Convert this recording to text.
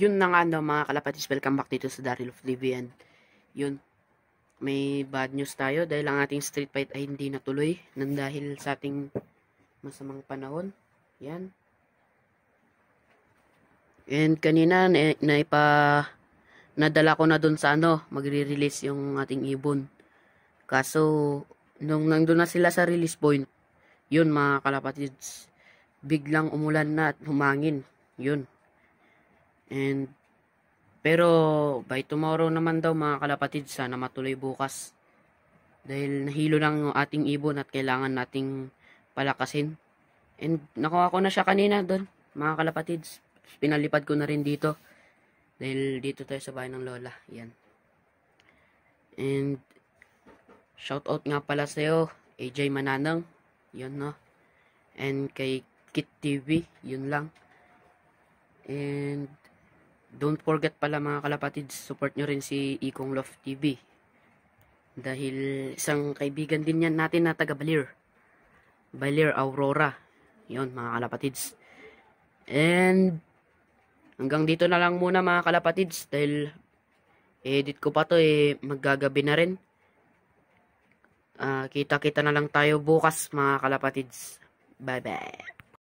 yun na nga no, mga kalapatis, welcome back dito sa Daryl of Livian. Yun, may bad news tayo dahil ang ating street fight ay hindi natuloy nang dahil sa ating masamang panahon. Yan. And kanina, na, ipa, nadala ko na dun sa ano, magre-release yung ating ibon. Kaso, nung nandun na sila sa release point, yun mga kalapatids, biglang umulan na at humangin. Yun. And, pero, by tomorrow naman daw mga kalapatid, sana matuloy bukas. Dahil nahilo lang ating ibon at kailangan nating palakasin. And nakuha ko na siya kanina doon, mga kalapatids. Pinalipad ko na rin dito. Dahil dito tayo sa bahay ng lola. Yan. And shout out nga pala sa iyo, AJ Mananang. Yun no. And kay Kit TV, yun lang. And Don't forget pala mga kalapatids, support nyo rin si Ikong Love TV. Dahil isang kaibigan din yan natin na taga Balir. Balir Aurora. Yon mga kalapatids. And hanggang dito na lang muna mga kalapatids dahil edit ko pa to eh maggagabi na rin. Ah, kita-kita uh, kita -kita na lang tayo bukas mga kalapatids. Bye-bye.